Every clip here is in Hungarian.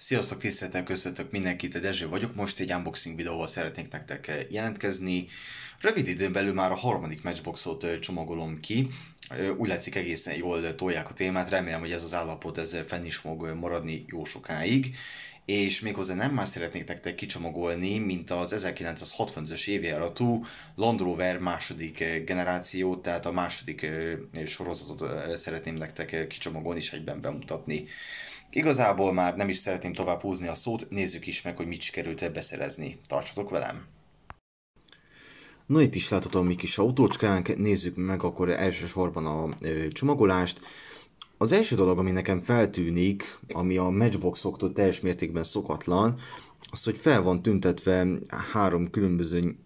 Sziasztok, tiszteltem, köszöntök mindenkit, a Dezső vagyok, most egy unboxing videóval szeretnék nektek eh, jelentkezni. Rövid időn belül már a harmadik matchboxot eh, csomagolom ki, eh, úgy látszik egészen jól tolják a témát, remélem, hogy ez az állapot ez fenn is fog maradni jó sokáig és méghozzá nem más szeretnék nektek kicsomagolni, mint az 1965-ös évjáratú Land Rover második generáció, tehát a második sorozatot szeretném nektek kicsomagolni és egyben bemutatni. Igazából már nem is szeretném tovább húzni a szót, nézzük is meg, hogy mit sikerült ebbe szerezni. Tartsatok velem! Na itt is láthatom, mi kis autócskánk, nézzük meg akkor elsősorban a ö, csomagolást. Az első dolog, ami nekem feltűnik, ami a matchboxoktól teljes mértékben szokatlan, az, hogy fel van tüntetve három különböző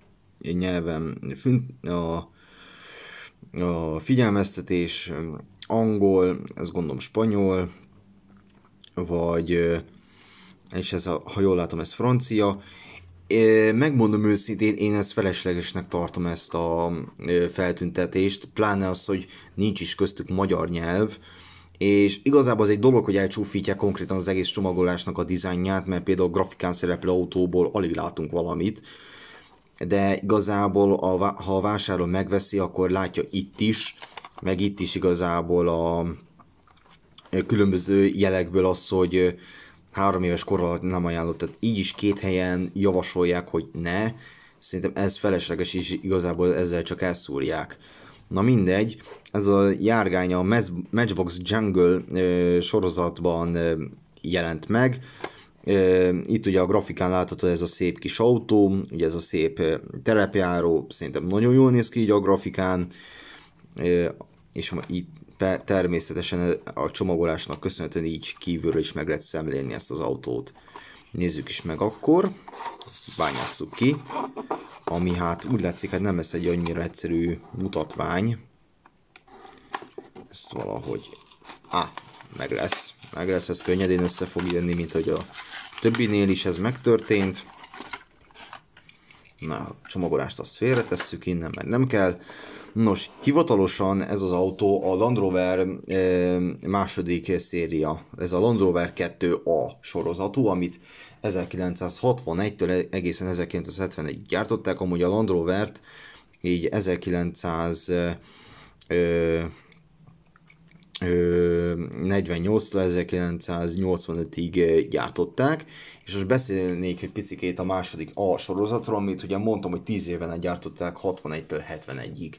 nyelven a, a figyelmeztetés, angol, ez gondolom spanyol, vagy és ez a, ha jól látom, ez francia. Megmondom őszintén, én ezt feleslegesnek tartom ezt a feltüntetést, pláne az, hogy nincs is köztük magyar nyelv, és igazából az egy dolog, hogy elcsúfítják konkrétan az egész csomagolásnak a dizájnját, mert például a grafikán szereplő autóból alig látunk valamit, de igazából a, ha a vásárló megveszi, akkor látja itt is, meg itt is igazából a különböző jelekből az, hogy három éves kor alatt nem ajánlott, tehát így is két helyen javasolják, hogy ne, szerintem ez felesleges, és igazából ezzel csak elszúrják. Na mindegy, ez a járgány a Matchbox Jungle sorozatban jelent meg. itt ugye a grafikán látható ez a szép kis autó, ugye ez a szép terepjáró, szerintem nagyon jól néz ki így a grafikán, és itt természetesen a csomagolásnak köszönhetően így kívülről is meg lehet szemlélni ezt az autót. Nézzük is meg akkor, bányásszuk ki, ami hát úgy látszik, hát nem lesz egy annyira egyszerű mutatvány. Ezt valahogy... Á, meg lesz. Meg lesz, ez könnyedén össze fog jönni, mint hogy a többinél is ez megtörtént. Na, a csomagolást azt félretesszük innen, mert nem kell. Nos, hivatalosan ez az autó a Land Rover e, második széria. Ez a Land Rover 2A sorozatú, amit 1961-től egészen 1971-ig gyártották. Amúgy a Land Rovert így 1900 e, eh, 48 1985-ig gyártották, és most beszélnék egy picikét a második A sorozatról, amit ugye mondtam, hogy 10 éven gyártották 61-től 71-ig.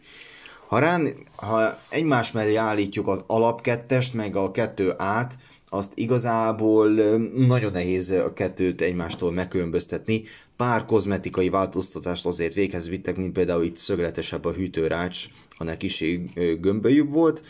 Ha, rán, ha egymás mellé állítjuk az alapkettest, meg a kettő át, azt igazából nagyon nehéz a kettőt egymástól megkülönböztetni. Pár kozmetikai változtatást azért véghez vittek, mint például itt szögletesebb a hűtőrács, hanem kicsi gömbölyűbb volt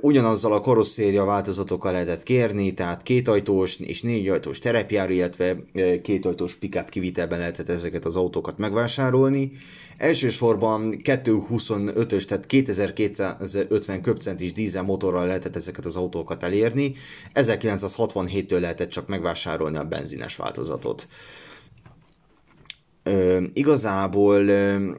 ugyanazzal a karosszéria változatokkal lehetett kérni, tehát kétajtós és négyajtós terepjáró, illetve kétajtós pickup kivitelben lehetett ezeket az autókat megvásárolni. Elsősorban 225-ös, tehát 2250 köbcentis dízel motorral lehetett ezeket az autókat elérni, 1967-től lehetett csak megvásárolni a benzines változatot. Ö, igazából ö,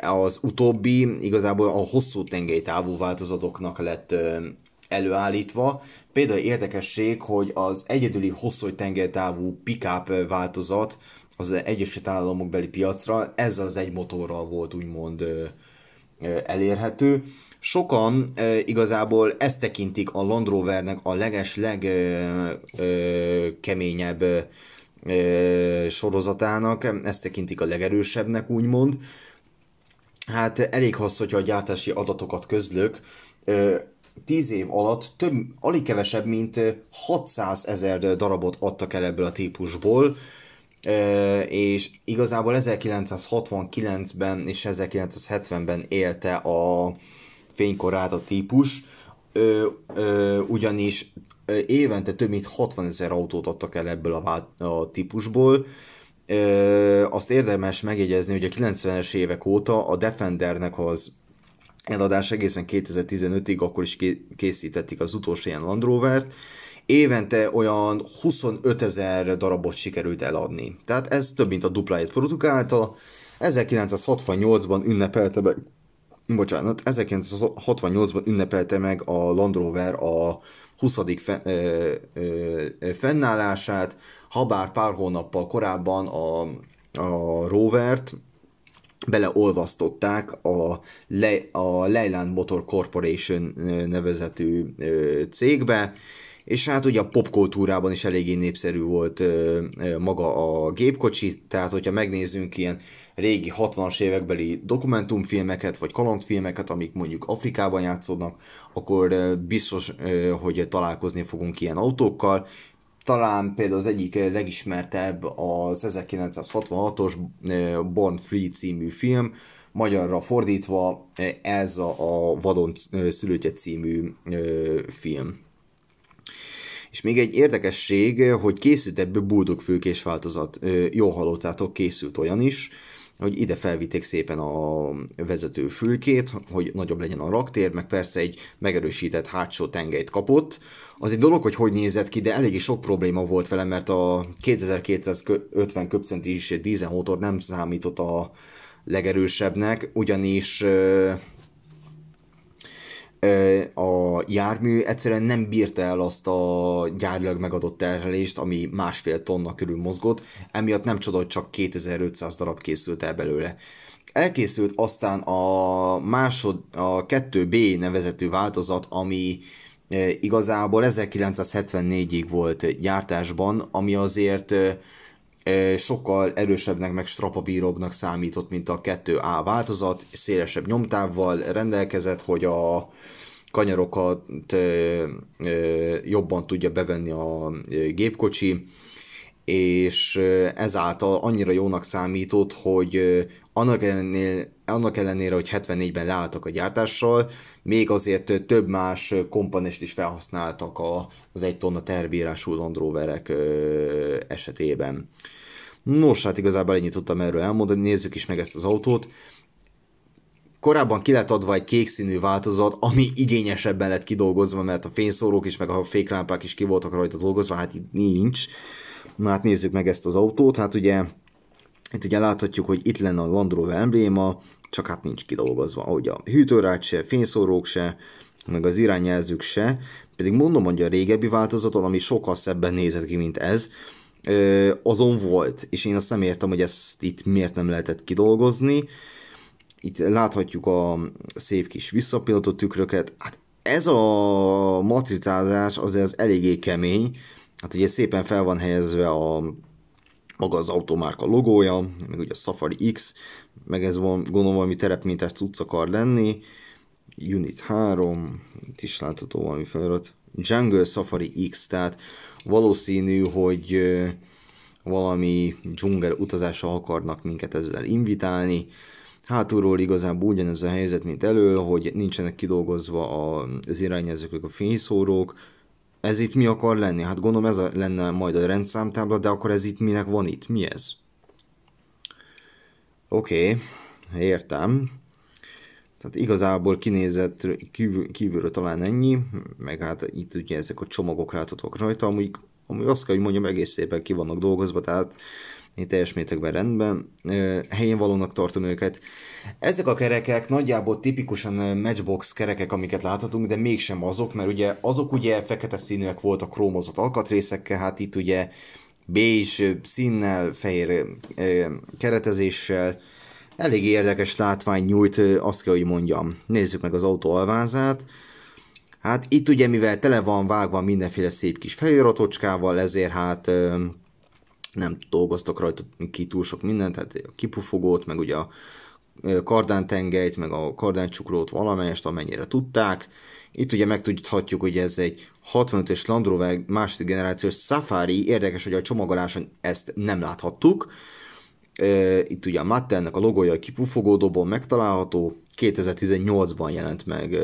az utóbbi, igazából a hosszú tengelytávú változatoknak lett ö, előállítva. Például érdekesség, hogy az egyedüli hosszú tengelytávú pickup változat az Egyesült Államok beli piacra ezzel az egy motorral volt úgymond ö, ö, elérhető. Sokan ö, igazából ezt tekintik a Land Rovernek a leges legkeményebb sorozatának, ezt tekintik a legerősebbnek úgymond. Hát elég hasz, hogyha a gyártási adatokat közlök, 10 év alatt több, alig kevesebb, mint 600 ezer darabot adtak el ebből a típusból, és igazából 1969-ben és 1970-ben élte a fénykorát a típus, ö, ö, ugyanis évente több mint 60 ezer autót adtak el ebből a, vált, a típusból. Ö, azt érdemes megjegyezni, hogy a 90-es évek óta a Defendernek az eladás egészen 2015-ig, akkor is készítették az utolsó ilyen Land Rover-t, évente olyan 25 ezer darabot sikerült eladni. Tehát ez több mint a dupláját produkálta. 1968-ban ünnepelte meg bocsánat, 1968-ban ünnepelte meg a Land Rover a 20. Fe, ö, ö, fennállását, habár pár hónappal korábban a, a Rovert beleolvasztották a, Le, a Leyland Motor Corporation nevezetű cégbe, és hát ugye a popkultúrában is eléggé népszerű volt ö, ö, maga a gépkocsi, tehát hogyha megnézzünk ilyen régi 60-as évekbeli dokumentumfilmeket, vagy kalandfilmeket, amik mondjuk Afrikában játszódnak, akkor ö, biztos, ö, hogy találkozni fogunk ilyen autókkal, talán például az egyik legismertebb az 1966-os Born Free című film, magyarra fordítva ez a Vadon szülőtje című film. És még egy érdekesség, hogy készült ebből boldog fülkés változat. Jó hallottátok, készült olyan is, hogy ide felvitték szépen a vezető fülkét, hogy nagyobb legyen a raktér, meg persze egy megerősített hátsó tengelyt kapott. Az egy dolog, hogy hogy nézett ki, de eléggé sok probléma volt vele, mert a 2250 köpcentis dízelmotor nem számított a legerősebbnek, ugyanis a jármű egyszerűen nem bírta el azt a gyárilag megadott terhelést, ami másfél tonna körül mozgott, emiatt nem csoda, hogy csak 2500 darab készült el belőle. Elkészült aztán a, másod, a 2B nevezetű változat, ami igazából 1974-ig volt gyártásban, ami azért E, sokkal erősebbnek, meg strapabíróbbnak számított, mint a 2A változat, szélesebb nyomtávval rendelkezett, hogy a kanyarokat e, e, jobban tudja bevenni a gépkocsi, és ezáltal annyira jónak számított, hogy annak ellenére, annak ellenére, hogy 74-ben leálltak a gyártással, még azért több más komponest is felhasználtak a, az egy tonna terbírású Land Roverek esetében. Nos, hát igazából ennyit tudtam erről elmondani, nézzük is meg ezt az autót. Korábban ki lett adva egy kék színű változat, ami igényesebben lett kidolgozva, mert a fényszórók is, meg a féklámpák is ki voltak rajta dolgozva, hát itt nincs. Na hát nézzük meg ezt az autót, hát ugye itt ugye láthatjuk, hogy itt lenne a Land Rover embléma, csak hát nincs kidolgozva, ahogy a hűtőrács se, fényszórók se, meg az irányjelzők se, pedig mondom, hogy a régebbi változaton, ami sokkal szebben nézett ki, mint ez, azon volt, és én azt nem értem, hogy ezt itt miért nem lehetett kidolgozni. Itt láthatjuk a szép kis visszapillantó tükröket, hát ez a matricázás azért az eléggé kemény, hát ugye szépen fel van helyezve a maga az automárka logója, meg ugye a Safari X, meg ez van, gondolom valami terepmintás cucc akar lenni, Unit 3, itt is látható valami felirat, Jungle Safari X, tehát valószínű, hogy valami dzsungel utazásra akarnak minket ezzel invitálni. Hátulról igazából ugyanez a helyzet, mint elől, hogy nincsenek kidolgozva az irányjelzők, a fényszórók, ez itt mi akar lenni? Hát gondolom ez a, lenne majd a rendszámtábla, de akkor ez itt minek van itt? Mi ez? Oké, okay, értem. Tehát igazából kinézett kívül, kívülről talán ennyi, meg hát itt ugye ezek a csomagok láthatók rajta, amúgy, amúgy azt kell, hogy mondjam, egész szépen ki vannak dolgozva, tehát teljes mértékben rendben, helyén valónak tartom őket. Ezek a kerekek nagyjából tipikusan matchbox kerekek, amiket láthatunk, de mégsem azok, mert ugye azok ugye fekete színűek voltak krómozott alkatrészekkel, hát itt ugye bézs színnel, fehér keretezéssel, elég érdekes látvány nyújt, azt kell, hogy mondjam. Nézzük meg az autó alvázát. Hát itt ugye, mivel tele van vágva mindenféle szép kis feliratocskával, ezért hát nem dolgoztak rajta ki túl sok mindent, tehát a kipufogót, meg ugye a kardántengelyt, meg a kardáncsukrót valamelyest, amennyire tudták. Itt ugye megtudhatjuk, hogy ez egy 65-ös Land Rover második generációs Safari, érdekes, hogy a csomagoláson ezt nem láthattuk. Itt ugye a Mattelnek a logója a kipufogó dobon megtalálható, 2018-ban jelent meg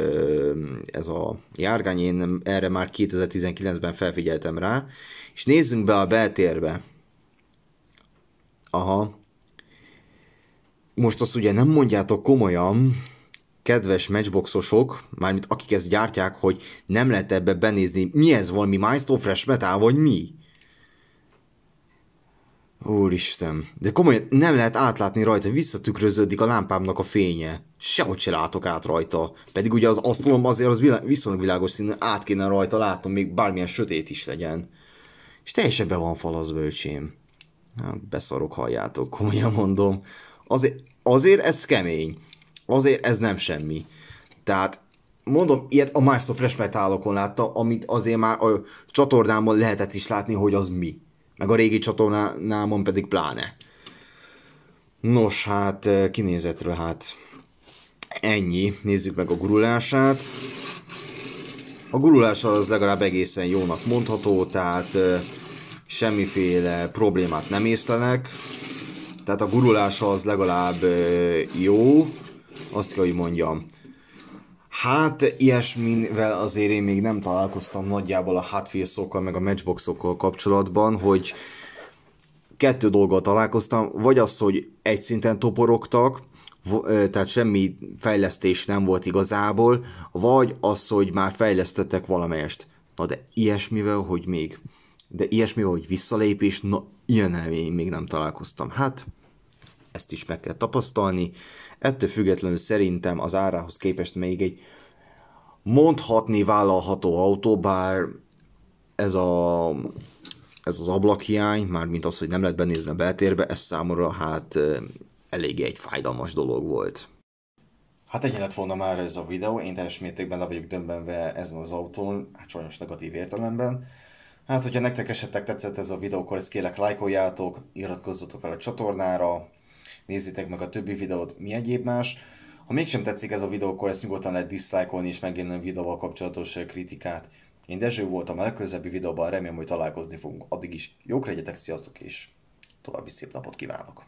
ez a járgány, én erre már 2019-ben felfigyeltem rá, és nézzünk be a beltérbe. Aha. Most azt ugye nem mondjátok komolyan, kedves matchboxosok, mármint akik ezt gyártják, hogy nem lehet ebbe benézni, mi ez valami Milestone Fresh Metal, vagy mi? Úristen, de komolyan nem lehet átlátni rajta, visszatükröződik a lámpámnak a fénye. Sehogy se látok át rajta. Pedig ugye az asztalom azért az vilá- viszonylag világos színű, át kéne rajta látom, még bármilyen sötét is legyen. És teljesen be van falazva, Hát beszarok, halljátok, komolyan mondom. Azért, azért ez kemény. Azért ez nem semmi. Tehát mondom, ilyet a Miles of Flash Metalokon látta, amit azért már a csatornámon lehetett is látni, hogy az mi. Meg a régi csatornámon pedig pláne. Nos, hát eh, kinézetről hát ennyi. Nézzük meg a gurulását. A gurulás az legalább egészen jónak mondható, tehát eh, semmiféle problémát nem észlenek, tehát a gurulása az legalább jó, azt kell, hogy mondjam. Hát ilyesmivel azért én még nem találkoztam nagyjából a hotfilszokkal meg a matchboxokkal kapcsolatban, hogy kettő dolgot találkoztam, vagy az, hogy egy szinten toporogtak, tehát semmi fejlesztés nem volt igazából, vagy az, hogy már fejlesztettek valamelyest. Na de ilyesmivel, hogy még de ilyesmi, hogy visszalépés, na ilyen elmény még nem találkoztam. Hát, ezt is meg kell tapasztalni. Ettől függetlenül szerintem az árához képest még egy mondhatni vállalható autó, bár ez a ez az ablakhiány, mármint az, hogy nem lehet benézni a beltérbe, ez számomra hát eléggé egy fájdalmas dolog volt. Hát ennyi lett volna már ez a videó, én teljes mértékben le vagyok döbbenve ezen az autón, hát sajnos negatív értelemben. Hát, hogyha nektek esetleg tetszett ez a videó, akkor ezt kérlek lájkoljátok, iratkozzatok fel a csatornára, nézzétek meg a többi videót, mi egyéb más. Ha mégsem tetszik ez a videó, akkor ezt nyugodtan lehet diszlájkolni és megjelenni a videóval kapcsolatos kritikát. Én Dezső voltam a legközelebbi videóban, remélem, hogy találkozni fogunk. Addig is jók legyetek, sziasztok és további szép napot kívánok!